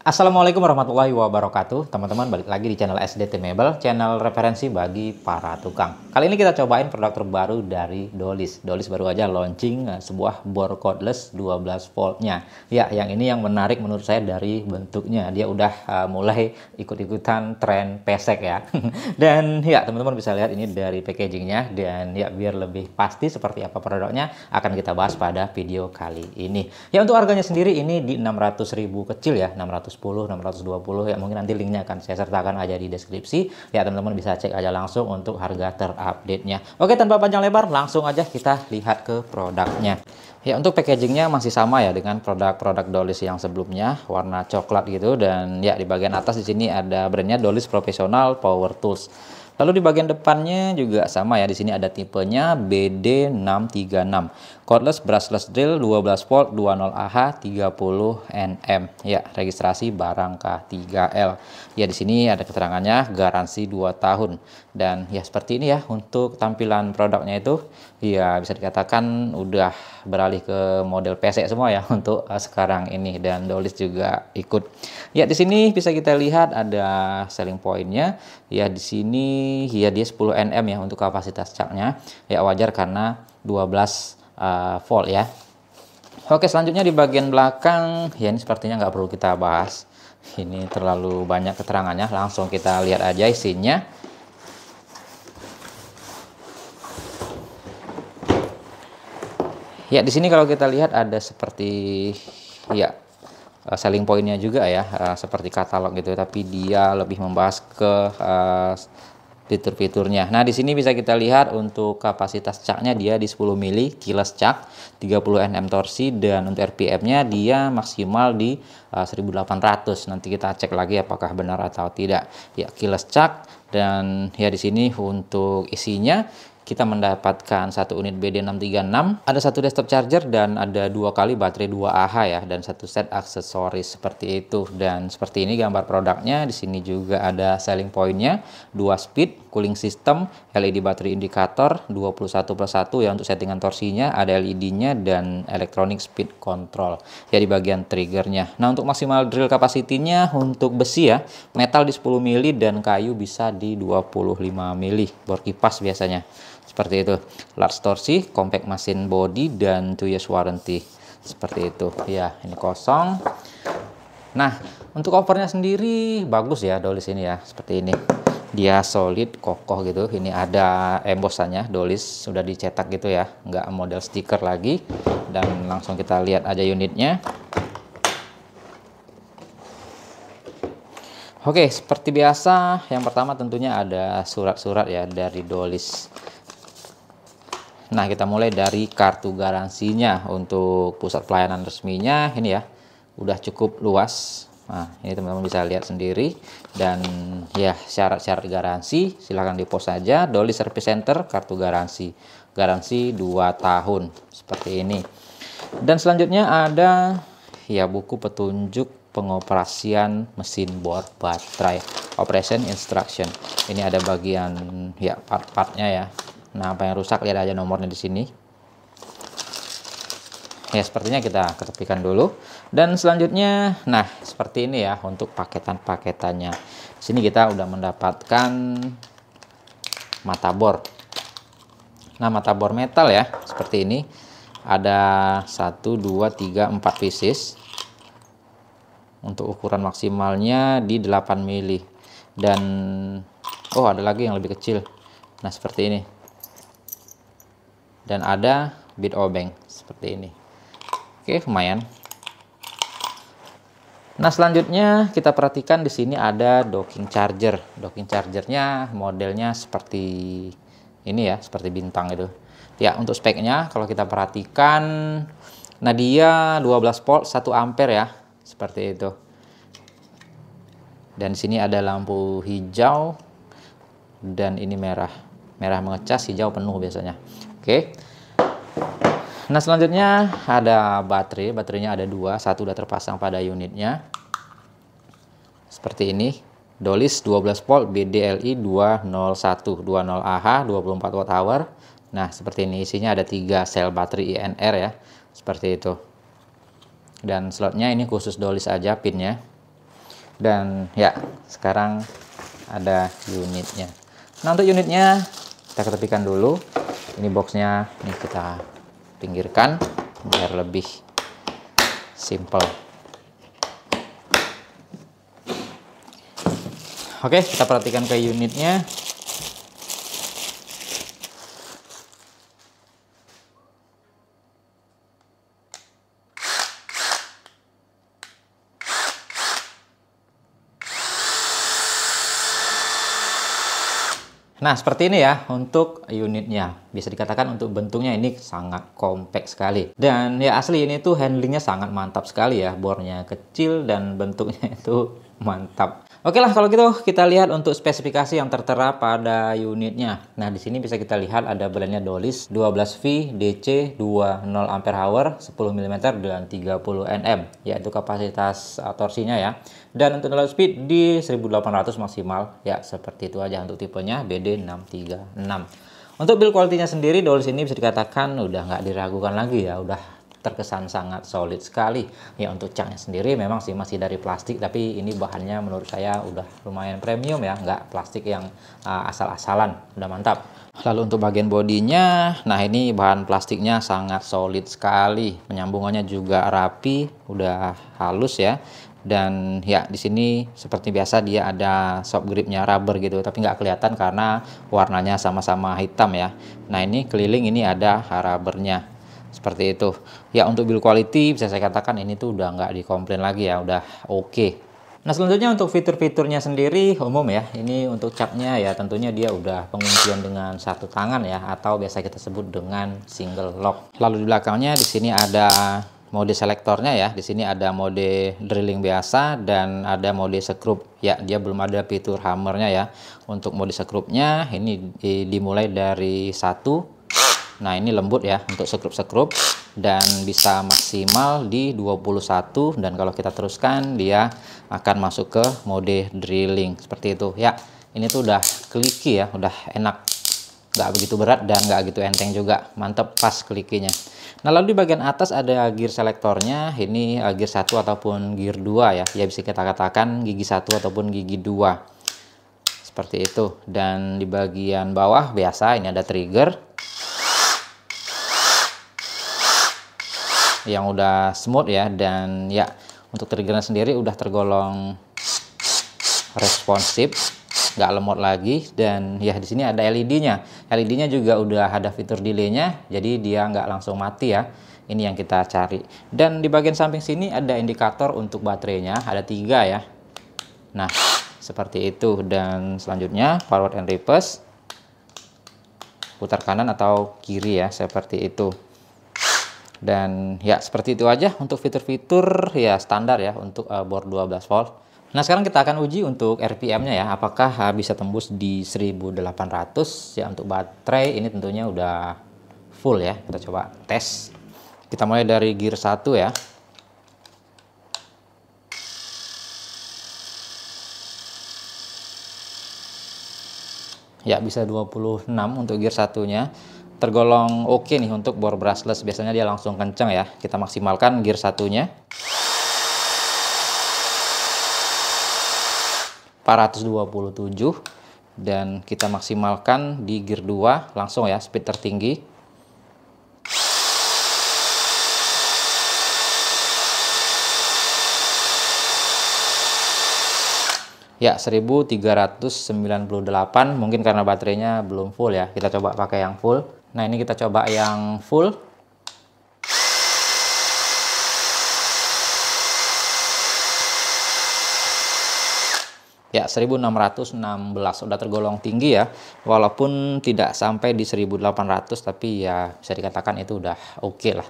Assalamualaikum warahmatullahi wabarakatuh Teman-teman balik lagi di channel SDT Mebel Channel referensi bagi para tukang Kali ini kita cobain produk terbaru dari Dolis Dolis baru aja launching eh, sebuah bor cordless 12 voltnya Ya yang ini yang menarik menurut saya dari bentuknya Dia udah uh, mulai ikut-ikutan tren pesek ya Dan ya teman-teman bisa lihat ini dari packagingnya Dan ya biar lebih pasti seperti apa produknya Akan kita bahas pada video kali ini Ya untuk harganya sendiri ini di 600 ribu kecil ya 600 610, 620 ya mungkin nanti linknya akan saya sertakan aja di deskripsi. Ya teman-teman bisa cek aja langsung untuk harga terupdate-nya. Oke tanpa panjang lebar langsung aja kita lihat ke produknya. Ya untuk packagingnya masih sama ya dengan produk-produk Dolis yang sebelumnya warna coklat gitu dan ya di bagian atas di sini ada brandnya Dolis Professional Power Tools. Lalu di bagian depannya juga sama ya di sini ada tipenya BD636. Cordless brushless drill 12 volt 20 AH 30 NM. Ya, registrasi barang K3L. Ya, di sini ada keterangannya garansi 2 tahun. Dan ya seperti ini ya untuk tampilan produknya itu ya bisa dikatakan udah beralih ke model PC semua ya untuk uh, sekarang ini dan Dolis juga ikut. Ya, di sini bisa kita lihat ada selling pointnya. Ya, di sini ya dia 10 NM ya untuk kapasitas capnya. Ya wajar karena 12 uh, eh, volt ya Oke selanjutnya di bagian belakang ya ini sepertinya nggak perlu kita bahas ini terlalu banyak keterangannya langsung kita lihat aja isinya ya di sini kalau kita lihat ada seperti ya eh, selling pointnya juga ya eh, seperti katalog gitu ya. tapi dia lebih membahas ke uh, fitur-fiturnya. Nah, di sini bisa kita lihat untuk kapasitas caknya dia di 10 mili kilas cak, 30 Nm torsi dan untuk RPM-nya dia maksimal di uh, eh, 1800. Nanti kita cek lagi apakah benar atau tidak. Ya, kilas cak dan ya di sini untuk isinya kita mendapatkan satu unit BD636, ada satu desktop charger dan ada dua kali baterai 2 AH ya dan satu set aksesoris seperti itu dan seperti ini gambar produknya. Di sini juga ada selling pointnya, dua speed, cooling system, LED baterai indikator 21 plus 1 ya untuk settingan torsinya, ada LED-nya dan electronic speed control ya di bagian triggernya. Nah untuk maksimal drill kapasitinya untuk besi ya, metal di 10 mili dan kayu bisa di 25 mili bor kipas biasanya seperti itu large torsi compact mesin body dan 2 years warranty seperti itu ya ini kosong nah untuk covernya sendiri bagus ya dolis ini ya seperti ini dia solid kokoh gitu ini ada embosannya dolis sudah dicetak gitu ya nggak model stiker lagi dan langsung kita lihat aja unitnya Oke seperti biasa yang pertama tentunya ada surat-surat ya dari dolis Nah, kita mulai dari kartu garansinya untuk pusat pelayanan resminya ini ya. Udah cukup luas. Nah, ini teman-teman bisa lihat sendiri dan ya syarat-syarat garansi silahkan di post saja Dolly Service Center kartu garansi. Garansi 2 tahun seperti ini. Dan selanjutnya ada ya buku petunjuk pengoperasian mesin bor baterai operation instruction. Ini ada bagian ya part-partnya ya Nah, apa yang rusak lihat aja nomornya di sini. Ya, sepertinya kita ketepikan dulu. Dan selanjutnya, nah, seperti ini ya untuk paketan-paketannya. Di sini kita udah mendapatkan mata bor. Nah, mata bor metal ya, seperti ini. Ada 1 2 3 4 pieces. Untuk ukuran maksimalnya di 8 mili dan oh ada lagi yang lebih kecil. Nah, seperti ini dan ada bit obeng seperti ini oke lumayan nah selanjutnya kita perhatikan di sini ada docking charger docking chargernya modelnya seperti ini ya seperti bintang itu ya untuk speknya kalau kita perhatikan nah dia 12 volt 1 ampere ya seperti itu dan sini ada lampu hijau dan ini merah merah mengecas hijau penuh biasanya Oke. Okay. Nah selanjutnya ada baterai, baterainya ada dua, satu sudah terpasang pada unitnya. Seperti ini, Dolis 12 volt BDLI 201, 20Ah, 24 watt hour. Nah seperti ini isinya ada tiga sel baterai INR ya, seperti itu. Dan slotnya ini khusus Dolis aja pinnya. Dan ya sekarang ada unitnya. Nah untuk unitnya kita ketepikan dulu ini boxnya ini kita pinggirkan biar lebih simple oke kita perhatikan ke unitnya Nah, seperti ini ya untuk unitnya. Bisa dikatakan untuk bentuknya ini sangat kompak sekali. Dan ya asli ini tuh handlingnya sangat mantap sekali ya. Bornya kecil dan bentuknya itu mantap. Oke lah kalau gitu kita lihat untuk spesifikasi yang tertera pada unitnya. Nah di sini bisa kita lihat ada belannya Dolis 12V DC 20 ampere hour 10 mm dan 30 nm yaitu kapasitas torsinya ya. Dan untuk download speed di 1800 maksimal ya seperti itu aja untuk tipenya BD636. Untuk build quality-nya sendiri Dolis ini bisa dikatakan udah nggak diragukan lagi ya udah terkesan sangat solid sekali. Ya untuk cangnya sendiri memang sih masih dari plastik tapi ini bahannya menurut saya udah lumayan premium ya, nggak plastik yang uh, asal-asalan, udah mantap. Lalu untuk bagian bodinya, nah ini bahan plastiknya sangat solid sekali, penyambungannya juga rapi, udah halus ya dan ya di sini seperti biasa dia ada soft gripnya rubber gitu tapi nggak kelihatan karena warnanya sama-sama hitam ya nah ini keliling ini ada rubbernya seperti itu ya untuk build quality bisa saya katakan ini tuh udah nggak dikomplain lagi ya udah oke okay. nah selanjutnya untuk fitur-fiturnya sendiri umum ya ini untuk capnya ya tentunya dia udah penguncian dengan satu tangan ya atau biasa kita sebut dengan single lock lalu di belakangnya di sini ada mode selektornya ya di sini ada mode drilling biasa dan ada mode sekrup. ya dia belum ada fitur hammernya ya untuk mode sekrupnya ini dimulai dari satu Nah ini lembut ya untuk sekrup-sekrup dan bisa maksimal di 21 dan kalau kita teruskan dia akan masuk ke mode drilling seperti itu ya. Ini tuh udah kliki ya, udah enak. Nggak begitu berat dan nggak gitu enteng juga. Mantep pas klikinya Nah lalu di bagian atas ada gear selektornya, ini eh, gear satu ataupun gear 2 ya, ya bisa kita katakan gigi satu ataupun gigi 2. Seperti itu, dan di bagian bawah biasa ini ada trigger, yang udah smooth ya dan ya untuk triggernya sendiri udah tergolong responsif nggak lemot lagi dan ya di sini ada LED-nya. LED-nya juga udah ada fitur delay-nya, jadi dia nggak langsung mati ya. Ini yang kita cari. Dan di bagian samping sini ada indikator untuk baterainya, ada tiga ya. Nah, seperti itu. Dan selanjutnya forward and reverse, putar kanan atau kiri ya, seperti itu. Dan ya seperti itu aja untuk fitur-fitur ya standar ya untuk uh, bor 12 volt. Nah sekarang kita akan uji untuk RPM-nya ya, apakah uh, bisa tembus di 1800 ya untuk baterai ini tentunya udah full ya. Kita coba tes. Kita mulai dari gear 1 ya. Ya bisa 26 untuk gear satunya tergolong oke nih untuk bor brushless. Biasanya dia langsung kenceng ya. Kita maksimalkan gear satunya. 427 dan kita maksimalkan di gear 2 langsung ya speed tertinggi. Ya, 1398 mungkin karena baterainya belum full ya. Kita coba pakai yang full. Nah ini kita coba yang full. Ya, 1616 sudah tergolong tinggi ya. Walaupun tidak sampai di 1800 tapi ya bisa dikatakan itu udah oke okay lah.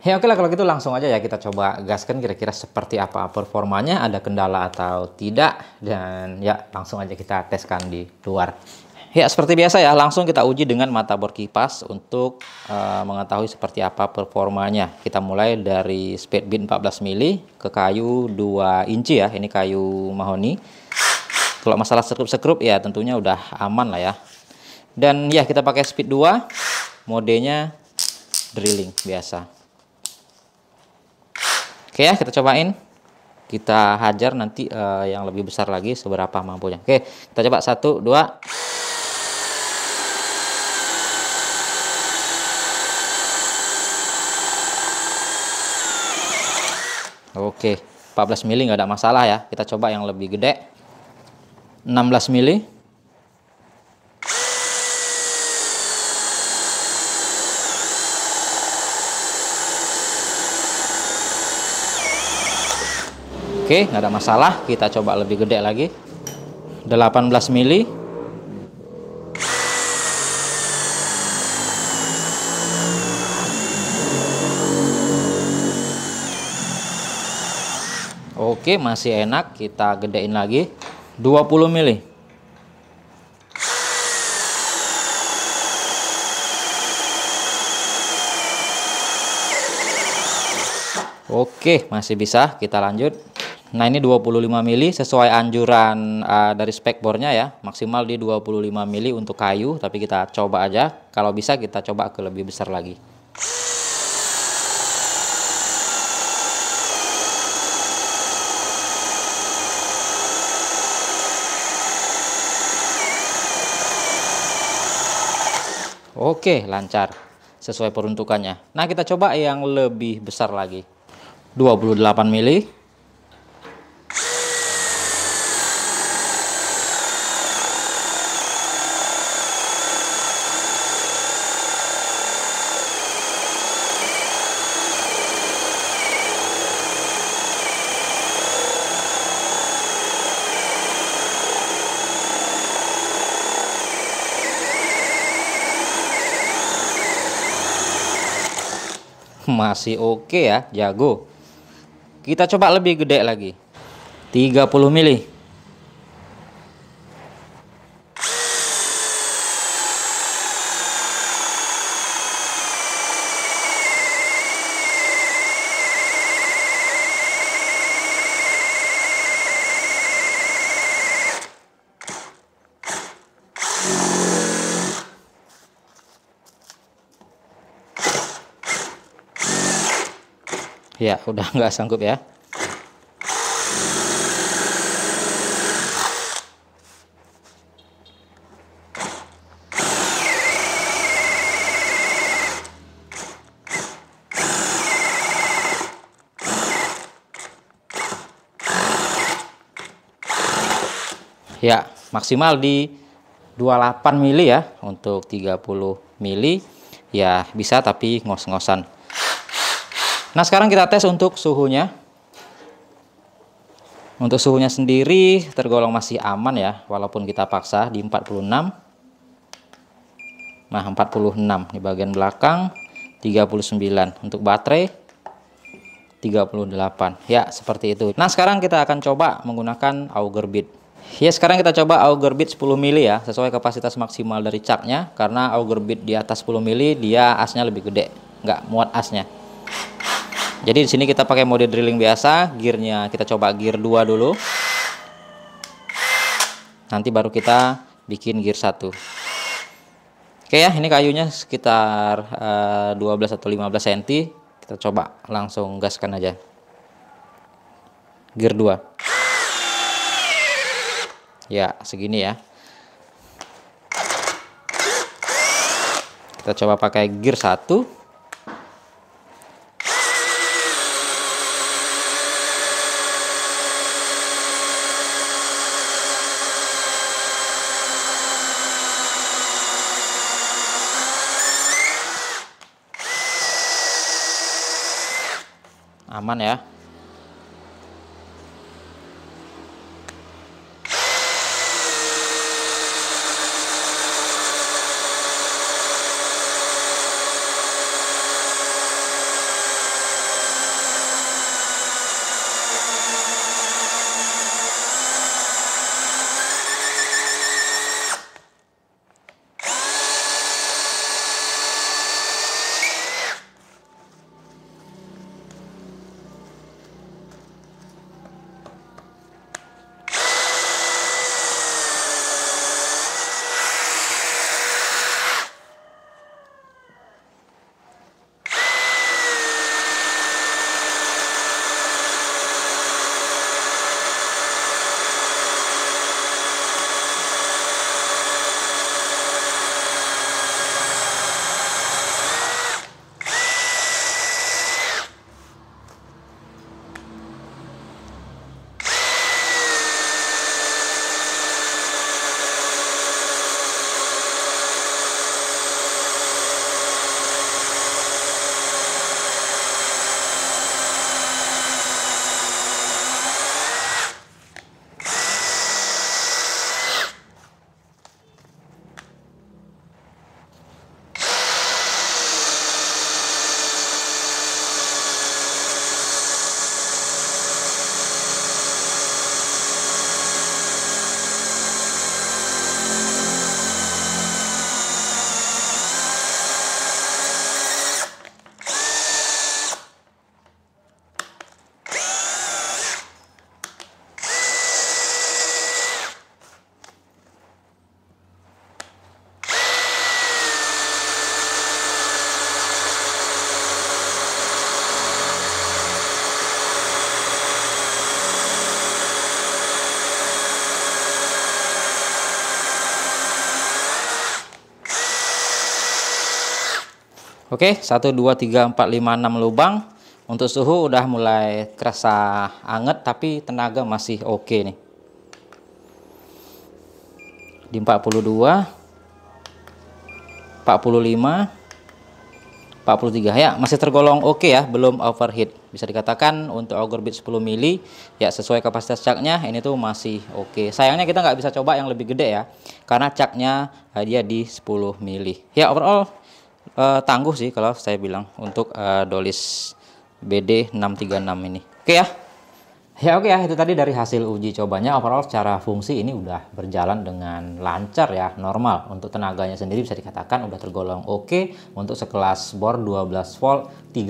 Ya oke okay lah kalau gitu langsung aja ya kita coba gaskan kira-kira seperti apa performanya, ada kendala atau tidak dan ya langsung aja kita teskan di luar. Ya, seperti biasa ya, langsung kita uji dengan mata bor kipas untuk uh, mengetahui seperti apa performanya. Kita mulai dari speed bin 14 mili ke kayu 2 inci ya, ini kayu mahoni. Kalau masalah sekrup-sekrup ya tentunya udah aman lah ya. Dan ya kita pakai speed 2, modenya drilling biasa. Oke ya, kita cobain. Kita hajar nanti uh, yang lebih besar lagi seberapa mampunya. Oke, kita coba 1, 2, Oke, 14 mili nggak ada masalah ya. Kita coba yang lebih gede. 16 mili. Oke, nggak ada masalah. Kita coba lebih gede lagi. 18 mili. Oke, masih enak. Kita gedein lagi. 20 mili. Oke, masih bisa. Kita lanjut. Nah, ini 25 mili sesuai anjuran uh, dari spek bornya ya. Maksimal di 25 mili untuk kayu, tapi kita coba aja. Kalau bisa kita coba ke lebih besar lagi. Oke, lancar. Sesuai peruntukannya. Nah, kita coba yang lebih besar lagi. 28 mili. masih oke okay ya jago kita coba lebih gede lagi 30 mili Ya, udah nggak sanggup ya. Ya, maksimal di 28 mili ya untuk 30 mili ya bisa tapi ngos-ngosan. Nah sekarang kita tes untuk suhunya. Untuk suhunya sendiri tergolong masih aman ya, walaupun kita paksa di 46. Nah 46 di bagian belakang 39 untuk baterai 38 ya seperti itu nah sekarang kita akan coba menggunakan auger bit ya sekarang kita coba auger bit 10 mili ya sesuai kapasitas maksimal dari caknya karena auger bit di atas 10 mili dia asnya lebih gede nggak muat asnya jadi di sini kita pakai mode drilling biasa, gearnya kita coba gear 2 dulu. Nanti baru kita bikin gear 1. Oke ya, ini kayunya sekitar uh, eh, 12 atau 15 cm. Kita coba langsung gaskan aja. Gear 2. Ya, segini ya. Kita coba pakai gear 1. aman ya Oke, 1 2 3 4 5 6 lubang. Untuk suhu udah mulai kerasa anget tapi tenaga masih oke nih. Di 42 45 43 ya masih tergolong oke okay ya belum overheat bisa dikatakan untuk overbit 10 mili ya sesuai kapasitas caknya ini tuh masih oke okay. sayangnya kita nggak bisa coba yang lebih gede ya karena caknya eh, dia di 10 mili ya overall uh, tangguh sih kalau saya bilang untuk uh, Dolis BD 636 ini. Oke okay ya. Ya oke okay ya, itu tadi dari hasil uji cobanya overall secara fungsi ini udah berjalan dengan lancar ya, normal. Untuk tenaganya sendiri bisa dikatakan udah tergolong oke okay. untuk sekelas bor 12 volt 30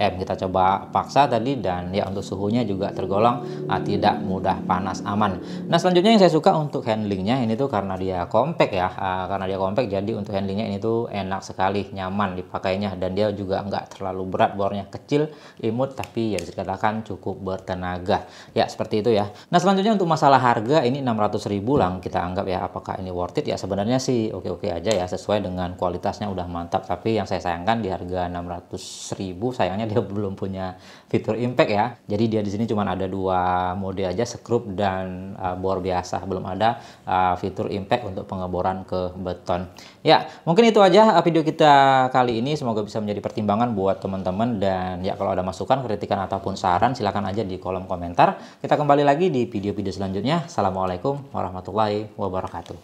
nm. Kita coba paksa tadi dan ya untuk suhunya juga tergolong ah, tidak mudah panas aman. Nah selanjutnya yang saya suka untuk handlingnya ini tuh karena dia compact ya, ah, karena dia compact jadi untuk handlingnya ini tuh enak sekali, nyaman dipakainya dan dia juga nggak terlalu berat bornya kecil, imut tapi ya dikatakan cukup bertenaga tenaga. Ya, seperti itu ya. Nah, selanjutnya untuk masalah harga ini 600.000 lang kita anggap ya apakah ini worth it ya sebenarnya sih oke-oke aja ya sesuai dengan kualitasnya udah mantap. Tapi yang saya sayangkan di harga 600.000 sayangnya dia belum punya fitur impact ya. Jadi dia di sini cuma ada dua mode aja skrup dan uh, bor biasa, belum ada uh, fitur impact untuk pengeboran ke beton. Ya, mungkin itu aja eh, video kita kali ini semoga bisa menjadi pertimbangan buat teman-teman dan ya kalau ada masukan, kritikan ataupun saran silahkan aja di kolom kolom komentar. Kita kembali lagi di video-video selanjutnya. Assalamualaikum warahmatullahi wabarakatuh.